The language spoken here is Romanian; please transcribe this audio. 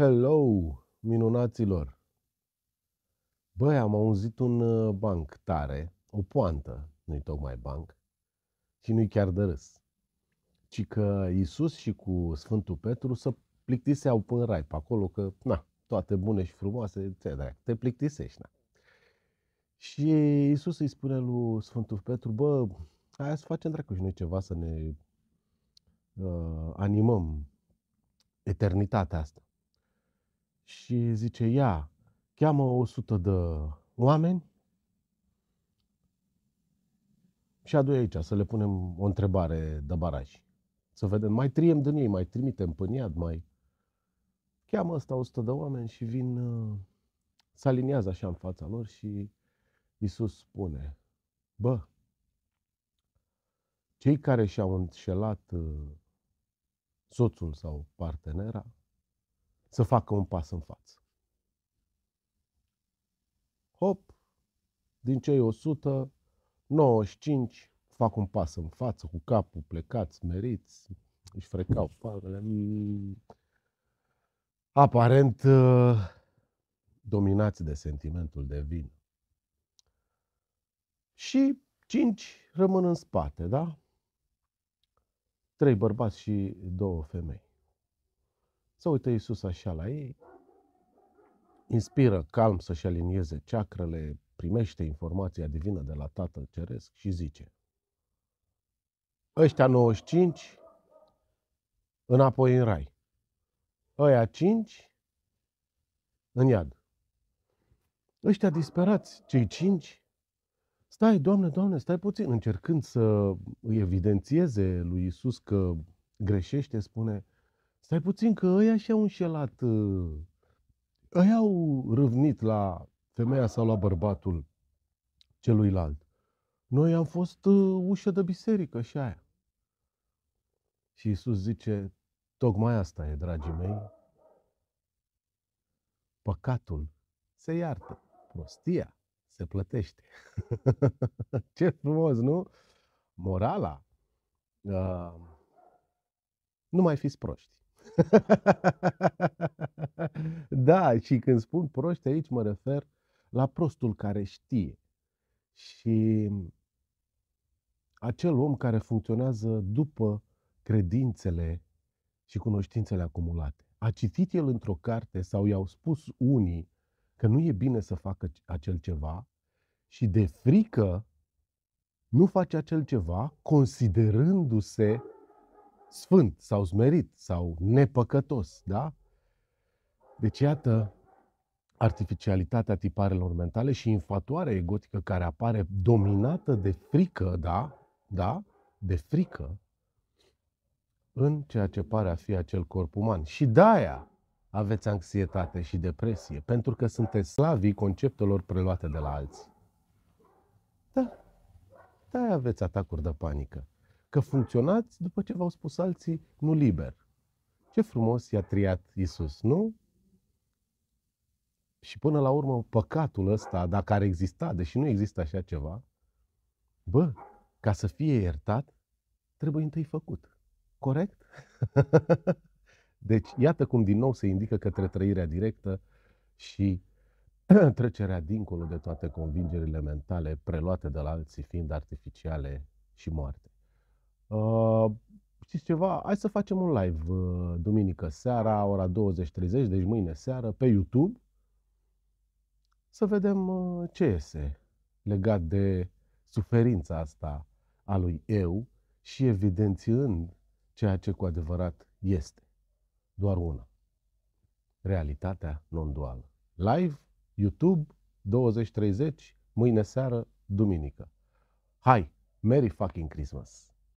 Hello, minunaților! Băi, am auzit un uh, banc tare, o poantă, nu-i tocmai banc, și nu-i chiar de râs, ci că Iisus și cu Sfântul Petru să plictiseau până rai pe acolo, că, na, toate bune și frumoase, te, te plictisești, na. Și Iisus îi spune lui Sfântul Petru, bă, hai să facem dracu și noi ceva să ne uh, animăm eternitatea asta și zice, ia, cheamă 100 de oameni și adu aici să le punem o întrebare de baraj. Să vedem, mai triem din ei, mai trimitem până iad, mai... Cheamă ăsta 100 de oameni și vin, uh, se aliniază așa în fața lor și Isus spune, bă, cei care și-au înșelat uh, soțul sau partenera, să facă un pas în față. Hop, din cei 100, 95 fac un pas în față, cu capul plecat, smeriți, își frecau palmele. Mm. Aparent uh, dominați de sentimentul de vin. Și cinci rămân în spate, da? Trei bărbați și două femei. Să uită Iisus așa la ei, inspiră calm să-și alinieze ceacrele, primește informația divină de la Tatăl Ceresc și zice Ăștia 95 înapoi în rai. Ăia 5 în iad. Ăștia disperați, cei 5 Stai, Doamne, Doamne, stai puțin, încercând să îi evidențieze lui Iisus că greșește, spune, Stai puțin că ăia și-au înșelat, ă, ăia au râvnit la femeia sau la bărbatul celuilalt. Noi am fost ă, ușă de biserică și aia. Și Isus zice, tocmai asta e, dragii mei, păcatul se iartă, prostia se plătește. Ce frumos, nu? Morala. Uh, nu mai fiți proști. da, și când spun proști aici mă refer la prostul care știe. Și acel om care funcționează după credințele și cunoștințele acumulate. A citit el într-o carte sau i-au spus unii că nu e bine să facă acel ceva și de frică nu face acel ceva considerându-se sfânt sau smerit sau nepăcătos, da? Deci iată artificialitatea tiparelor mentale și infatuarea egotică care apare dominată de frică, da? Da? De frică în ceea ce pare a fi acel corp uman. Și de-aia aveți anxietate și depresie, pentru că sunteți slavii conceptelor preluate de la alții. Da, de-aia aveți atacuri de panică că funcționați după ce v-au spus alții, nu liber. Ce frumos i-a triat Isus, nu? Și până la urmă, păcatul ăsta, dacă ar exista, deși nu există așa ceva, bă, ca să fie iertat, trebuie întâi făcut. Corect? deci, iată cum din nou se indică către trăirea directă și trecerea dincolo de toate convingerile mentale preluate de la alții, fiind artificiale și moarte. Uh, știți ceva? Hai să facem un live uh, duminică seara, ora 20.30, deci mâine seară, pe YouTube, să vedem uh, ce iese legat de suferința asta a lui eu și evidențiând ceea ce cu adevărat este. Doar una. Realitatea non-duală. Live, YouTube, 20.30, mâine seară, duminică. Hai, Merry fucking Christmas!